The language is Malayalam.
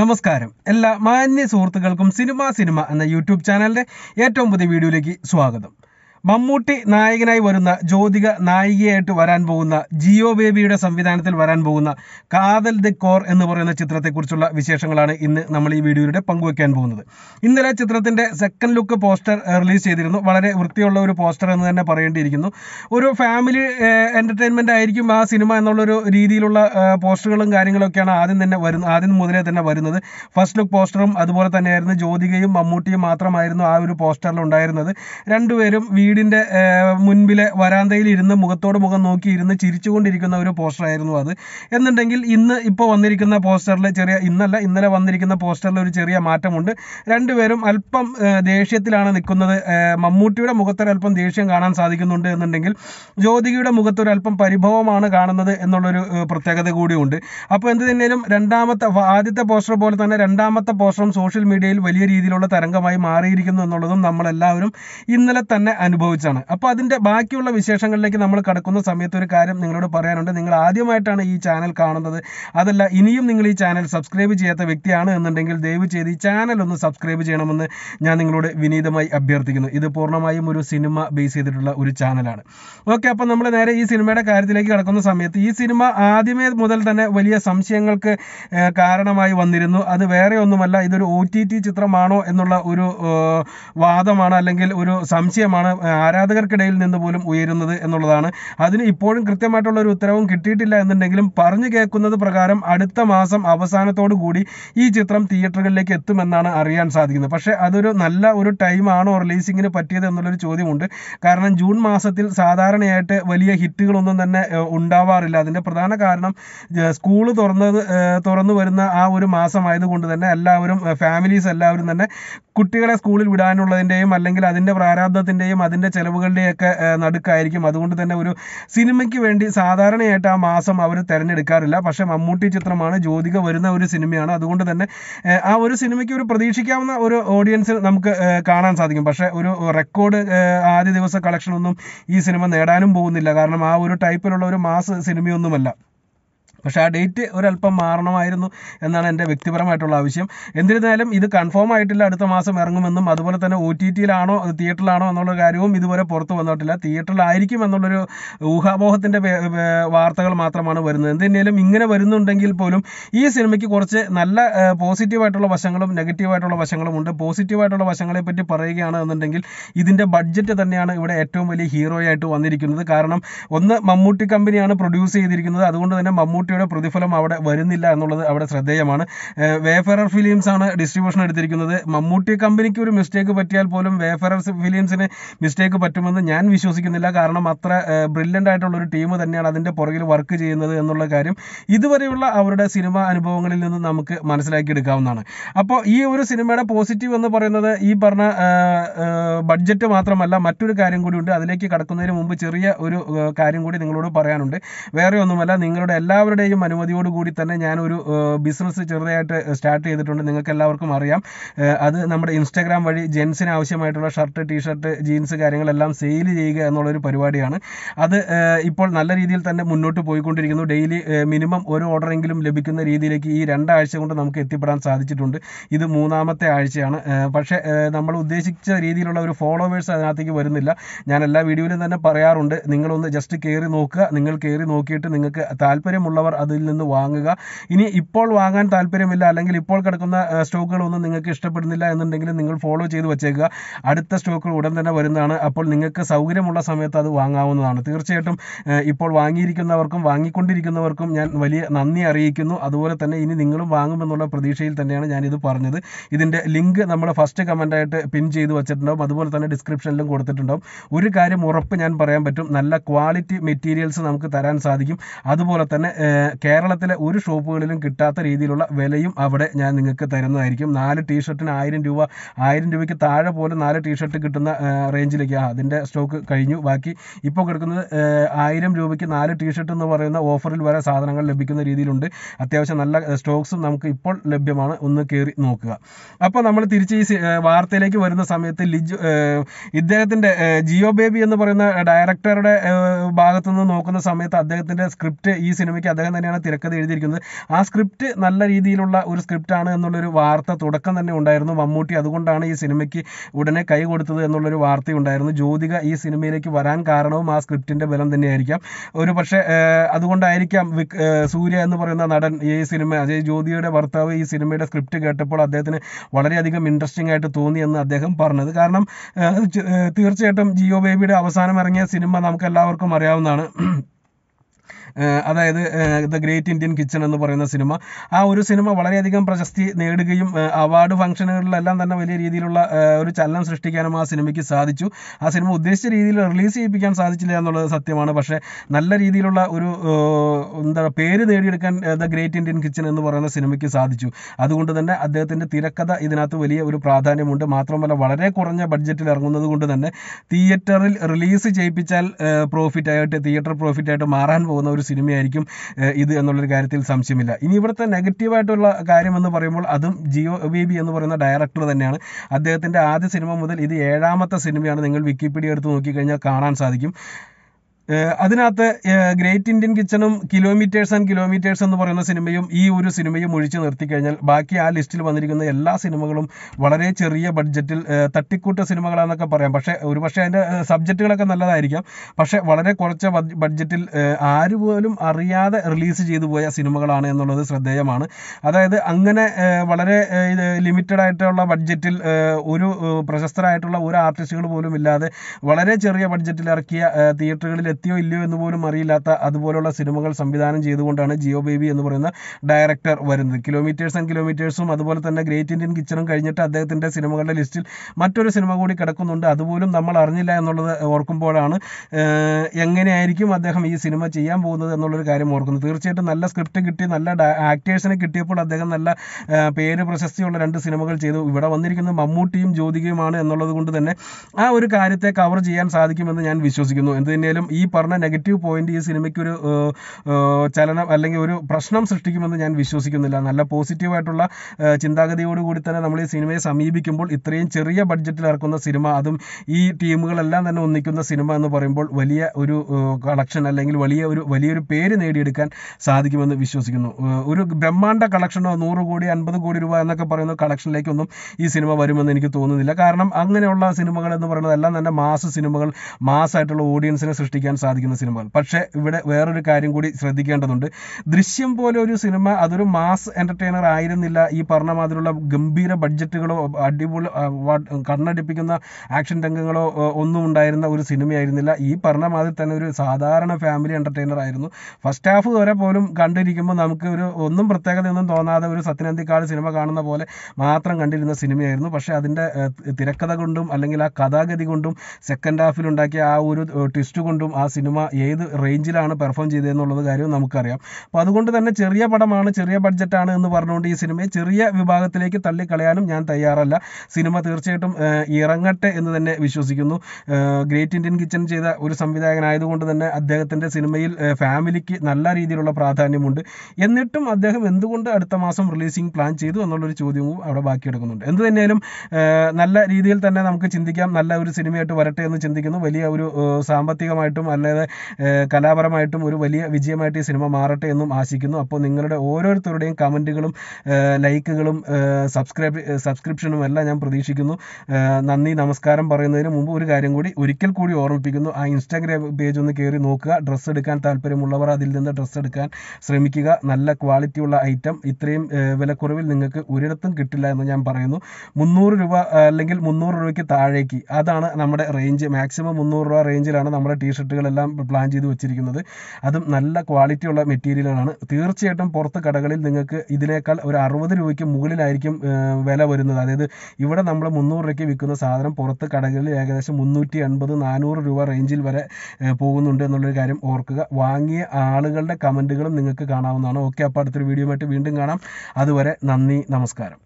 നമസ്കാരം എല്ലാ മാന്യ സുഹൃത്തുക്കൾക്കും സിനിമ സിനിമ എന്ന യൂട്യൂബ് ചാനലിന്റെ ഏറ്റവും പുതിയ വീഡിയോയിലേക്ക് സ്വാഗതം മമ്മൂട്ടി നായകനായി വരുന്ന ജ്യോതിക നായികയായിട്ട് വരാൻ പോകുന്ന ജിയോ ബേബിയുടെ സംവിധാനത്തിൽ വരാൻ പോകുന്ന കാതൽ ദി കോർ എന്ന് പറയുന്ന ചിത്രത്തെക്കുറിച്ചുള്ള വിശേഷങ്ങളാണ് ഇന്ന് നമ്മൾ ഈ വീഡിയോയുടെ പങ്കുവയ്ക്കാൻ പോകുന്നത് ഇന്നലെ ചിത്രത്തിന്റെ സെക്കൻഡ് ലുക്ക് പോസ്റ്റർ റിലീസ് ചെയ്തിരുന്നു വളരെ വൃത്തിയുള്ള ഒരു പോസ്റ്റർ എന്ന് തന്നെ പറയേണ്ടിയിരിക്കുന്നു ഒരു ഫാമിലി എന്റർടൈൻമെന്റ് ആയിരിക്കും ആ സിനിമ എന്നുള്ളൊരു രീതിയിലുള്ള പോസ്റ്ററുകളും കാര്യങ്ങളൊക്കെയാണ് ആദ്യം തന്നെ വരുന്നത് ആദ്യം മുതലേ തന്നെ വരുന്നത് ഫസ്റ്റ് ലുക്ക് പോസ്റ്ററും അതുപോലെ തന്നെയായിരുന്നു ജ്യോതികയും മമ്മൂട്ടിയും മാത്രമായിരുന്നു ആ ഒരു പോസ്റ്ററിൽ ഉണ്ടായിരുന്നത് രണ്ടുപേരും വീടിന്റെ മുൻപിലെ വരാന്തയിൽ ഇരുന്ന് മുഖത്തോട് മുഖം നോക്കി ഇരുന്ന് ചിരിച്ചുകൊണ്ടിരിക്കുന്ന ഒരു പോസ്റ്ററായിരുന്നു അത് എന്നുണ്ടെങ്കിൽ ഇന്ന് ഇപ്പോൾ വന്നിരിക്കുന്ന പോസ്റ്ററിൽ ചെറിയ ഇന്നല്ല ഇന്നലെ വന്നിരിക്കുന്ന പോസ്റ്ററിൽ ഒരു ചെറിയ മാറ്റമുണ്ട് രണ്ടുപേരും അല്പം ദേഷ്യത്തിലാണ് നിൽക്കുന്നത് മമ്മൂട്ടിയുടെ മുഖത്തൊരല്പം ദേഷ്യം കാണാൻ സാധിക്കുന്നുണ്ട് എന്നുണ്ടെങ്കിൽ ജ്യോതികയുടെ മുഖത്തൊരല്പം പരിഭവമാണ് കാണുന്നത് എന്നുള്ളൊരു പ്രത്യേകത കൂടിയുണ്ട് അപ്പോൾ എന്ത് തന്നെയും രണ്ടാമത്തെ ആദ്യത്തെ പോസ്റ്റർ പോലെ തന്നെ രണ്ടാമത്തെ പോസ്റ്ററും സോഷ്യൽ മീഡിയയിൽ വലിയ രീതിയിലുള്ള തരംഗമായി മാറിയിരിക്കുന്നു എന്നുള്ളതും നമ്മളെല്ലാവരും ഇന്നലെ തന്നെ അനുഭവം സംഭവിച്ചാണ് അപ്പോൾ അതിൻ്റെ ബാക്കിയുള്ള വിശേഷങ്ങളിലേക്ക് നമ്മൾ കടക്കുന്ന സമയത്ത് ഒരു കാര്യം നിങ്ങളോട് പറയാനുണ്ട് നിങ്ങൾ ആദ്യമായിട്ടാണ് ഈ ചാനൽ കാണുന്നത് അതല്ല ഇനിയും നിങ്ങൾ ഈ ചാനൽ സബ്സ്ക്രൈബ് ചെയ്യാത്ത വ്യക്തിയാണ് എന്നുണ്ടെങ്കിൽ ദയവ് ചെയ്ത് ഈ ചാനൽ ഒന്ന് സബ്സ്ക്രൈബ് ചെയ്യണമെന്ന് ഞാൻ നിങ്ങളോട് വിനീതമായി അഭ്യർത്ഥിക്കുന്നു ഇത് പൂർണ്ണമായും ഒരു സിനിമ ബേസ് ചെയ്തിട്ടുള്ള ഒരു ചാനലാണ് ഓക്കെ അപ്പോൾ നമ്മൾ നേരെ ഈ സിനിമയുടെ കാര്യത്തിലേക്ക് കടക്കുന്ന സമയത്ത് ഈ സിനിമ ആദ്യമേ മുതൽ തന്നെ വലിയ സംശയങ്ങൾക്ക് കാരണമായി വന്നിരുന്നു അത് വേറെ ഒന്നുമല്ല ഇതൊരു ഒ ടി ടി ചിത്രമാണോ എന്നുള്ള ഒരു വാദമാണ് അല്ലെങ്കിൽ ഒരു സംശയമാണ് ആരാധകർക്കിടയിൽ നിന്ന് പോലും ഉയരുന്നത് എന്നുള്ളതാണ് അതിന് ഇപ്പോഴും കൃത്യമായിട്ടുള്ള ഒരു ഉത്തരവും കിട്ടിയിട്ടില്ല എന്നുണ്ടെങ്കിലും പറഞ്ഞു കേൾക്കുന്നത് പ്രകാരം അടുത്ത മാസം അവസാനത്തോടു കൂടി ഈ ചിത്രം തിയേറ്ററുകളിലേക്ക് എത്തുമെന്നാണ് അറിയാൻ സാധിക്കുന്നത് പക്ഷേ അതൊരു നല്ല ഒരു ടൈമാണോ റിലീസിങ്ങിന് പറ്റിയത് എന്നുള്ളൊരു ചോദ്യമുണ്ട് കാരണം ജൂൺ മാസത്തിൽ സാധാരണയായിട്ട് വലിയ ഹിറ്റുകളൊന്നും തന്നെ ഉണ്ടാവാറില്ല അതിൻ്റെ പ്രധാന കാരണം സ്കൂൾ തുറന്നത് തുറന്നു വരുന്ന ആ ഒരു മാസമായതുകൊണ്ട് തന്നെ എല്ലാവരും ഫാമിലീസ് എല്ലാവരും തന്നെ കുട്ടികളെ സ്കൂളിൽ വിടാനുള്ളതിൻ്റെയും അല്ലെങ്കിൽ അതിൻ്റെ പ്രാരാബ്ധത്തിൻ്റെയും അതിൻ്റെ ചിലവുകളുടെയൊക്കെ നടുക്കായിരിക്കും അതുകൊണ്ട് തന്നെ ഒരു സിനിമയ്ക്ക് വേണ്ടി സാധാരണയായിട്ട് ആ മാസം അവർ തിരഞ്ഞെടുക്കാറില്ല പക്ഷേ മമ്മൂട്ടി ചിത്രമാണ് ജ്യോതിക വരുന്ന ഒരു സിനിമയാണ് അതുകൊണ്ട് തന്നെ ആ ഒരു സിനിമയ്ക്ക് ഒരു പ്രതീക്ഷിക്കാവുന്ന ഒരു ഓഡിയൻസ് നമുക്ക് കാണാൻ സാധിക്കും പക്ഷേ ഒരു റെക്കോർഡ് ആദ്യ ദിവസ കളക്ഷനൊന്നും ഈ സിനിമ നേടാനും പോകുന്നില്ല കാരണം ആ ഒരു ടൈപ്പിലുള്ള ഒരു മാസ് സിനിമയൊന്നുമല്ല പക്ഷേ ആ ഡേറ്റ് ഒരല്പം മാറണമായിരുന്നു എന്നാണ് എൻ്റെ വ്യക്തിപരമായിട്ടുള്ള ആവശ്യം എന്നിരുന്നാലും ഇത് കൺഫേം ആയിട്ടില്ല അടുത്ത മാസം ഇറങ്ങുമെന്നും അതുപോലെ തന്നെ ഒ ടി ടിയിലാണോ തിയേറ്ററിലാണോ എന്നുള്ള കാര്യവും ഇതുവരെ പുറത്തു വന്നിട്ടില്ല തിയേറ്ററിലായിരിക്കും എന്നുള്ളൊരു ഊഹാപോഹത്തിൻ്റെ വാർത്തകൾ മാത്രമാണ് വരുന്നത് എന്തിനേലും ഇങ്ങനെ വരുന്നുണ്ടെങ്കിൽ പോലും ഈ സിനിമയ്ക്ക് കുറച്ച് നല്ല പോസിറ്റീവായിട്ടുള്ള വശങ്ങളും നെഗറ്റീവായിട്ടുള്ള വശങ്ങളും ഉണ്ട് പോസിറ്റീവായിട്ടുള്ള വശങ്ങളെ പറ്റി പറയുകയാണ് എന്നുണ്ടെങ്കിൽ ഇതിൻ്റെ ബഡ്ജറ്റ് തന്നെയാണ് ഇവിടെ ഏറ്റവും വലിയ ഹീറോയായിട്ട് വന്നിരിക്കുന്നത് കാരണം ഒന്ന് മമ്മൂട്ടി കമ്പനിയാണ് പ്രൊഡ്യൂസ് ചെയ്തിരിക്കുന്നത് അതുകൊണ്ട് തന്നെ മമ്മൂട്ടി പ്രൊഡക്റ്റിയുടെ പ്രതിഫലം അവിടെ വരുന്നില്ല എന്നുള്ളത് അവിടെ ശ്രദ്ധേയമാണ് വേഫറർ ഫിലിംസ് ആണ് ഡിസ്ട്രിബ്യൂഷൻ എടുത്തിരിക്കുന്നത് മമ്മൂട്ടി കമ്പനിക്ക് ഒരു മിസ്റ്റേക്ക് പറ്റിയാൽ പോലും വേഫറർ ഫിലിംസിന് മിസ്റ്റേക്ക് പറ്റുമെന്ന് ഞാൻ വിശ്വസിക്കുന്നില്ല കാരണം അത്ര ബ്രില്യൻ്റ് ആയിട്ടുള്ള ഒരു ടീം തന്നെയാണ് അതിൻ്റെ പുറകിൽ വർക്ക് ചെയ്യുന്നത് എന്നുള്ള കാര്യം ഇതുവരെയുള്ള അവരുടെ സിനിമ അനുഭവങ്ങളിൽ നിന്ന് നമുക്ക് മനസ്സിലാക്കി എടുക്കാവുന്നതാണ് അപ്പോൾ ഈ ഒരു സിനിമയുടെ പോസിറ്റീവ് എന്ന് പറയുന്നത് ഈ പറഞ്ഞ ബഡ്ജറ്റ് മാത്രമല്ല മറ്റൊരു കാര്യം കൂടിയുണ്ട് അതിലേക്ക് കടക്കുന്നതിന് മുമ്പ് ചെറിയ ഒരു കാര്യം കൂടി നിങ്ങളോട് പറയാനുണ്ട് വേറെ ഒന്നുമല്ല നിങ്ങളുടെ എല്ലാവരുടെയും അനുമതിയോട് കൂടി തന്നെ ഞാനൊരു ബിസിനസ് ചെറുതായിട്ട് സ്റ്റാർട്ട് ചെയ്തിട്ടുണ്ട് നിങ്ങൾക്ക് എല്ലാവർക്കും അറിയാം അത് നമ്മുടെ ഇൻസ്റ്റാഗ്രാം വഴി ജെൻസിന് ആവശ്യമായിട്ടുള്ള ഷർട്ട് ടീഷർട്ട് ജീൻസ് കാര്യങ്ങളെല്ലാം സെയിൽ ചെയ്യുക എന്നുള്ളൊരു പരിപാടിയാണ് അത് ഇപ്പോൾ നല്ല രീതിയിൽ തന്നെ മുന്നോട്ട് പോയിക്കൊണ്ടിരിക്കുന്നു ഡെയിലി മിനിമം ഒരു ഓർഡറെങ്കിലും ലഭിക്കുന്ന രീതിയിലേക്ക് ഈ രണ്ടാഴ്ച കൊണ്ട് നമുക്ക് എത്തിപ്പെടാൻ സാധിച്ചിട്ടുണ്ട് ഇത് മൂന്നാമത്തെ ആഴ്ചയാണ് പക്ഷേ നമ്മൾ ഉദ്ദേശിച്ച രീതിയിലുള്ള ഒരു ഫോളോവേഴ്സ് അതിനകത്തേക്ക് വരുന്നില്ല ഞാൻ എല്ലാ വീഡിയോയിലും തന്നെ പറയാറുണ്ട് നിങ്ങളൊന്ന് ജസ്റ്റ് കയറി നോക്കുക നിങ്ങൾ കയറി നോക്കിയിട്ട് നിങ്ങൾക്ക് താല്പര്യമുള്ളവർ അതിൽ നിന്ന് വാങ്ങുക ഇനി ഇപ്പോൾ വാങ്ങാൻ താല്പര്യമില്ല അല്ലെങ്കിൽ ഇപ്പോൾ കിടക്കുന്ന സ്റ്റോക്കുകളൊന്നും നിങ്ങൾക്ക് ഇഷ്ടപ്പെടുന്നില്ല എന്നുണ്ടെങ്കിൽ നിങ്ങൾ ഫോളോ ചെയ്ത് വെച്ചേക്കുക അടുത്ത സ്റ്റോക്കുകൾ ഉടൻ തന്നെ വരുന്നതാണ് അപ്പോൾ നിങ്ങൾക്ക് സൗകര്യമുള്ള സമയത്ത് അത് വാങ്ങാവുന്നതാണ് തീർച്ചയായിട്ടും ഇപ്പോൾ വാങ്ങിയിരിക്കുന്നവർക്കും വാങ്ങിക്കൊണ്ടിരിക്കുന്നവർക്കും ഞാൻ വലിയ നന്ദി അറിയിക്കുന്നു അതുപോലെ തന്നെ ഇനി നിങ്ങളും വാങ്ങുമെന്നുള്ള പ്രതീക്ഷയിൽ തന്നെയാണ് ഞാനിത് പറഞ്ഞത് ഇതിൻ്റെ ലിങ്ക് നമ്മൾ ഫസ്റ്റ് കമൻ്റായിട്ട് പിൻ ചെയ്ത് വെച്ചിട്ടുണ്ടാവും അതുപോലെ തന്നെ ഡിസ്ക്രിപ്ഷനിലും കൊടുത്തിട്ടുണ്ടാവും ഒരു കാര്യം ഉറപ്പ് ഞാൻ പറയാൻ പറ്റും നല്ല ക്വാളിറ്റി മെറ്റീരിയൽസ് നമുക്ക് തരാൻ സാധിക്കും അതുപോലെ തന്നെ കേരളത്തിലെ ഒരു ഷോപ്പുകളിലും കിട്ടാത്ത രീതിയിലുള്ള വിലയും അവിടെ ഞാൻ നിങ്ങൾക്ക് തരുന്നതായിരിക്കും നാല് ഷർട്ടിന് ആയിരം രൂപ ആയിരം രൂപയ്ക്ക് താഴെ പോലും നാല് ടീഷർട്ട് കിട്ടുന്ന റേഞ്ചിലേക്ക് അതിൻ്റെ സ്റ്റോക്ക് കഴിഞ്ഞു ബാക്കി ഇപ്പോൾ കിടക്കുന്നത് ആയിരം രൂപയ്ക്ക് നാല് ടീഷർട്ട് എന്ന് പറയുന്ന ഓഫറിൽ വരെ സാധനങ്ങൾ ലഭിക്കുന്ന രീതിയിലുണ്ട് അത്യാവശ്യം നല്ല സ്റ്റോക്സും നമുക്ക് ഇപ്പോൾ ലഭ്യമാണ് ഒന്ന് കയറി നോക്കുക അപ്പോൾ നമ്മൾ തിരിച്ച് ഈ വാർത്തയിലേക്ക് വരുന്ന സമയത്ത് ലിജു ഇദ്ദേഹത്തിൻ്റെ ജിയോ ബേബി എന്ന് പറയുന്ന ഡയറക്ടറുടെ ഭാഗത്തു നിന്ന് നോക്കുന്ന സമയത്ത് അദ്ദേഹത്തിൻ്റെ സ്ക്രിപ്റ്റ് ഈ സിനിമയ്ക്ക് അദ്ദേഹം അദ്ദേഹം തന്നെയാണ് തിരക്കഥ എഴുതിയിരിക്കുന്നത് ആ സ്ക്രിപ്റ്റ് നല്ല രീതിയിലുള്ള ഒരു സ്ക്രിപ്റ്റ് ആണ് എന്നുള്ളൊരു വാർത്ത തുടക്കം തന്നെ ഉണ്ടായിരുന്നു മമ്മൂട്ടി അതുകൊണ്ടാണ് ഈ സിനിമയ്ക്ക് ഉടനെ കൈ കൊടുത്തത് എന്നുള്ളൊരു വാർത്തയുണ്ടായിരുന്നു ജ്യോതിക ഈ സിനിമയിലേക്ക് വരാൻ കാരണവും ആ സ്ക്രിപ്റ്റിൻ്റെ ബലം തന്നെയായിരിക്കാം ഒരു പക്ഷേ അതുകൊണ്ടായിരിക്കാം സൂര്യ എന്ന് പറയുന്ന നടൻ ഈ സിനിമ അതായത് ജ്യോതിയുടെ ഭർത്താവ് ഈ സിനിമയുടെ സ്ക്രിപ്റ്റ് കേട്ടപ്പോൾ അദ്ദേഹത്തിന് വളരെയധികം ഇൻട്രസ്റ്റിംഗ് ആയിട്ട് തോന്നി എന്ന് അദ്ദേഹം പറഞ്ഞത് കാരണം തീർച്ചയായിട്ടും ജിയോ ബേബിയുടെ അവസാനം ഇറങ്ങിയ സിനിമ നമുക്ക് എല്ലാവർക്കും അറിയാവുന്നതാണ് അതായത് ദ ഗ്രേറ്റ് ഇന്ത്യൻ കിച്ചൺ എന്ന് പറയുന്ന സിനിമ ആ ഒരു സിനിമ വളരെയധികം പ്രശസ്തി നേടുകയും അവാർഡ് ഫംഗ്ഷനുകളിലെല്ലാം തന്നെ വലിയ രീതിയിലുള്ള ഒരു ചലനം സൃഷ്ടിക്കാനും ആ സിനിമയ്ക്ക് സാധിച്ചു ആ സിനിമ ഉദ്ദേശിച്ച രീതിയിൽ റിലീസ് ചെയ്യിപ്പിക്കാൻ സാധിച്ചില്ല എന്നുള്ളത് സത്യമാണ് പക്ഷേ നല്ല രീതിയിലുള്ള ഒരു എന്താ പേര് നേടിയെടുക്കാൻ ദ ഗ്രേറ്റ് ഇന്ത്യൻ കിച്ചൺ എന്ന് പറയുന്ന സിനിമയ്ക്ക് സാധിച്ചു അതുകൊണ്ട് തന്നെ അദ്ദേഹത്തിൻ്റെ തിരക്കഥ ഇതിനകത്ത് വലിയ ഒരു പ്രാധാന്യമുണ്ട് മാത്രമല്ല വളരെ കുറഞ്ഞ ബഡ്ജറ്റിൽ ഇറങ്ങുന്നത് കൊണ്ട് തന്നെ തിയേറ്ററിൽ റിലീസ് ചെയ്യിപ്പിച്ചാൽ പ്രോഫിറ്റ് ആയിട്ട് തിയേറ്റർ പ്രോഫിറ്റ് ആയിട്ട് മാറാൻ പോകുന്ന ഒരു ഒരു സിനിമയായിരിക്കും ഇത് എന്നുള്ളൊരു കാര്യത്തിൽ സംശയമില്ല ഇനി ഇവിടുത്തെ നെഗറ്റീവായിട്ടുള്ള കാര്യം എന്ന് പറയുമ്പോൾ അതും ജിയോ ബേബി എന്ന് പറയുന്ന ഡയറക്ടർ തന്നെയാണ് അദ്ദേഹത്തിൻ്റെ ആദ്യ സിനിമ മുതൽ ഇത് ഏഴാമത്തെ സിനിമയാണ് നിങ്ങൾ വിക്കിപീഡിയ എടുത്ത് നോക്കിക്കഴിഞ്ഞാൽ കാണാൻ സാധിക്കും അതിനകത്ത് ഗ്രേറ്റ് ഇന്ത്യൻ കിച്ചണും കിലോമീറ്റേഴ്സ് ആൻഡ് കിലോമീറ്റേഴ്സ് എന്ന് പറയുന്ന സിനിമയും ഈ ഒരു സിനിമയും ഒഴിച്ചു നിർത്തി കഴിഞ്ഞാൽ ബാക്കി ആ ലിസ്റ്റിൽ വന്നിരിക്കുന്ന എല്ലാ സിനിമകളും വളരെ ചെറിയ ബഡ്ജറ്റിൽ തട്ടിക്കൂട്ട സിനിമകളാണെന്നൊക്കെ പറയാം പക്ഷേ ഒരുപക്ഷെ അതിൻ്റെ സബ്ജക്റ്റുകളൊക്കെ നല്ലതായിരിക്കാം പക്ഷേ വളരെ കുറച്ച് ബഡ്ജറ്റിൽ ആര് പോലും അറിയാതെ റിലീസ് ചെയ്തു പോയ സിനിമകളാണ് എന്നുള്ളത് ശ്രദ്ധേയമാണ് അതായത് അങ്ങനെ വളരെ ലിമിറ്റഡ് ആയിട്ടുള്ള ബഡ്ജറ്റിൽ ഒരു പ്രശസ്തരായിട്ടുള്ള ഒരു ആർട്ടിസ്റ്റുകൾ പോലും ഇല്ലാതെ വളരെ ചെറിയ ബഡ്ജറ്റിൽ ഇറക്കിയ തിയേറ്ററുകളിൽ എത്തിയോ ഇല്ലയോ എന്ന് പോലും അറിയില്ലാത്ത അതുപോലുള്ള സിനിമകൾ സംവിധാനം ചെയ്തുകൊണ്ടാണ് ജിയോ ബേബി എന്ന് പറയുന്ന ഡയറക്ടർ വരുന്നത് കിലോമീറ്റേഴ്സ് ആൻഡ് കിലോമീറ്റേഴ്സും അതുപോലെ തന്നെ ഗ്രേറ്റ് ഇന്ത്യൻ കിച്ചണും കഴിഞ്ഞിട്ട് അദ്ദേഹത്തിൻ്റെ സിനിമകളുടെ ലിസ്റ്റിൽ മറ്റൊരു സിനിമ കൂടി കിടക്കുന്നുണ്ട് അതുപോലും നമ്മൾ അറിഞ്ഞില്ല എന്നുള്ളത് ഓർക്കുമ്പോഴാണ് എങ്ങനെയായിരിക്കും അദ്ദേഹം ഈ സിനിമ ചെയ്യാൻ പോകുന്നത് എന്നുള്ളൊരു കാര്യം ഓർക്കുന്നത് തീർച്ചയായിട്ടും നല്ല സ്ക്രിപ്റ്റ് കിട്ടി നല്ല ആക്ടേഴ്സിനെ കിട്ടിയപ്പോൾ അദ്ദേഹം നല്ല പേര് പ്രശസ്തിയുള്ള രണ്ട് സിനിമകൾ ചെയ്തു ഇവിടെ വന്നിരിക്കുന്നത് മമ്മൂട്ടിയും ജ്യോതികയുമാണ് എന്നുള്ളത് കൊണ്ട് തന്നെ ആ ഒരു കാര്യത്തെ കവർ ചെയ്യാൻ സാധിക്കുമെന്ന് ഞാൻ വിശ്വസിക്കുന്നു എന്ത് തന്നെയാലും ഈ ഈ പറഞ്ഞ നെഗറ്റീവ് പോയിന്റ് ഈ സിനിമയ്ക്ക് ഒരു ചലനം അല്ലെങ്കിൽ ഒരു പ്രശ്നം സൃഷ്ടിക്കുമെന്ന് ഞാൻ വിശ്വസിക്കുന്നില്ല നല്ല പോസിറ്റീവായിട്ടുള്ള ചിന്താഗതിയോടുകൂടി തന്നെ നമ്മൾ ഈ സിനിമയെ സമീപിക്കുമ്പോൾ ഇത്രയും ചെറിയ ബഡ്ജറ്റിൽ ഇറക്കുന്ന സിനിമ അതും ഈ ടീമുകളെല്ലാം തന്നെ ഒന്നിക്കുന്ന സിനിമ എന്ന് പറയുമ്പോൾ വലിയ ഒരു കളക്ഷൻ അല്ലെങ്കിൽ വലിയ ഒരു വലിയൊരു പേര് നേടിയെടുക്കാൻ സാധിക്കുമെന്ന് വിശ്വസിക്കുന്നു ഒരു ബ്രഹ്മാണ്ട കളക്ഷനോ നൂറ് കോടി അൻപത് കോടി രൂപ എന്നൊക്കെ പറയുന്ന കളക്ഷനിലേക്കൊന്നും ഈ സിനിമ വരുമെന്ന് എനിക്ക് തോന്നുന്നില്ല കാരണം അങ്ങനെയുള്ള സിനിമകൾ എന്ന് പറയുന്നത് എല്ലാം തന്നെ മാസ് സിനിമകൾ ആയിട്ടുള്ള ഓഡിയൻസിനെ സൃഷ്ടിക്കാൻ ചെയ്യാൻ സാധിക്കുന്ന സിനിമകൾ പക്ഷേ ഇവിടെ വേറൊരു കാര്യം കൂടി ശ്രദ്ധിക്കേണ്ടതുണ്ട് ദൃശ്യം പോലെ ഒരു സിനിമ അതൊരു മാസ് എൻ്റർടൈനർ ആയിരുന്നില്ല ഈ പറഞ്ഞ മാതിരിയുള്ള ഗംഭീര ബഡ്ജറ്റുകളോ അടിപൊളി കണ്ണടിപ്പിക്കുന്ന ആക്ഷൻ രംഗങ്ങളോ ഒന്നും ഉണ്ടായിരുന്ന ഒരു സിനിമയായിരുന്നില്ല ഈ പറഞ്ഞ മാതിരി തന്നെ ഒരു സാധാരണ ഫാമിലി എൻ്റർടൈനർ ആയിരുന്നു ഫസ്റ്റ് ഹാഫ് വരെ പോലും കണ്ടിരിക്കുമ്പോൾ നമുക്ക് ഒരു ഒന്നും പ്രത്യേകതയൊന്നും തോന്നാതെ ഒരു സത്യനന്ദിക്കാട് സിനിമ കാണുന്ന പോലെ മാത്രം കണ്ടിരുന്ന സിനിമയായിരുന്നു പക്ഷേ അതിൻ്റെ തിരക്കഥ കൊണ്ടും അല്ലെങ്കിൽ ആ കഥാഗതി കൊണ്ടും സെക്കൻഡ് ഹാഫിലുണ്ടാക്കിയ ആ ഒരു ട്വിസ്റ്റ് കൊണ്ടും ആ സിനിമ ഏത് റേഞ്ചിലാണ് പെർഫോം ചെയ്തതെന്നുള്ളത് കാര്യം നമുക്കറിയാം അപ്പോൾ അതുകൊണ്ട് തന്നെ ചെറിയ പടമാണ് ചെറിയ ബഡ്ജറ്റാണ് എന്ന് പറഞ്ഞുകൊണ്ട് ഈ സിനിമയെ ചെറിയ വിഭാഗത്തിലേക്ക് തള്ളിക്കളയാനും ഞാൻ തയ്യാറല്ല സിനിമ തീർച്ചയായിട്ടും ഇറങ്ങട്ടെ എന്ന് തന്നെ വിശ്വസിക്കുന്നു ഗ്രേറ്റ് ഇന്ത്യൻ കിച്ചൺ ചെയ്ത ഒരു സംവിധായകനായതുകൊണ്ട് തന്നെ അദ്ദേഹത്തിൻ്റെ സിനിമയിൽ ഫാമിലിക്ക് നല്ല രീതിയിലുള്ള പ്രാധാന്യമുണ്ട് എന്നിട്ടും അദ്ദേഹം എന്തുകൊണ്ട് അടുത്ത മാസം റിലീസിങ് പ്ലാൻ ചെയ്തു എന്നുള്ളൊരു ചോദ്യവും അവിടെ എടുക്കുന്നുണ്ട് എന്ത് തന്നെയാലും നല്ല രീതിയിൽ തന്നെ നമുക്ക് ചിന്തിക്കാം നല്ല ഒരു സിനിമയായിട്ട് വരട്ടെ എന്ന് ചിന്തിക്കുന്നു വലിയ ഒരു സാമ്പത്തികമായിട്ടും വളരെ കലാപരമായിട്ടും ഒരു വലിയ വിജയമായിട്ട് ഈ സിനിമ മാറട്ടെ എന്നും ആശിക്കുന്നു അപ്പോൾ നിങ്ങളുടെ ഓരോരുത്തരുടെയും കമൻറ്റുകളും ലൈക്കുകളും സബ്സ്ക്രൈബ് സബ്സ്ക്രിപ്ഷനും എല്ലാം ഞാൻ പ്രതീക്ഷിക്കുന്നു നന്ദി നമസ്കാരം പറയുന്നതിന് മുമ്പ് ഒരു കാര്യം കൂടി ഒരിക്കൽ കൂടി ഓർമ്മിപ്പിക്കുന്നു ആ ഇൻസ്റ്റാഗ്രാം പേജ് ഒന്ന് കയറി നോക്കുക ഡ്രസ്സ് എടുക്കാൻ താല്പര്യമുള്ളവർ അതിൽ നിന്ന് ഡ്രസ്സ് എടുക്കാൻ ശ്രമിക്കുക നല്ല ക്വാളിറ്റിയുള്ള ഐറ്റം ഇത്രയും വിലക്കുറവിൽ നിങ്ങൾക്ക് ഒരിടത്തും കിട്ടില്ല എന്ന് ഞാൻ പറയുന്നു മുന്നൂറ് രൂപ അല്ലെങ്കിൽ മുന്നൂറ് രൂപയ്ക്ക് താഴേക്ക് അതാണ് നമ്മുടെ റേഞ്ച് മാക്സിമം മുന്നൂറ് രൂപ റേഞ്ചിലാണ് നമ്മുടെ ടീഷർട്ടുകൾ കാര്യങ്ങളെല്ലാം പ്ലാൻ ചെയ്ത് വെച്ചിരിക്കുന്നത് അതും നല്ല ക്വാളിറ്റി ഉള്ള മെറ്റീരിയലുകളാണ് തീർച്ചയായിട്ടും പുറത്ത് കടകളിൽ നിങ്ങൾക്ക് ഇതിനേക്കാൾ ഒരു അറുപത് രൂപയ്ക്ക് മുകളിലായിരിക്കും വില വരുന്നത് അതായത് ഇവിടെ നമ്മൾ മുന്നൂറ് രൂപയ്ക്ക് വിൽക്കുന്ന സാധനം പുറത്ത് കടകളിൽ ഏകദേശം മുന്നൂറ്റി അൻപത് നാനൂറ് രൂപ റേഞ്ചിൽ വരെ പോകുന്നുണ്ട് എന്നുള്ളൊരു കാര്യം ഓർക്കുക വാങ്ങിയ ആളുകളുടെ കമൻറ്റുകളും നിങ്ങൾക്ക് കാണാവുന്നതാണ് ഓക്കെ അപ്പോൾ അടുത്തൊരു വീഡിയോ വീണ്ടും കാണാം അതുവരെ നന്ദി നമസ്കാരം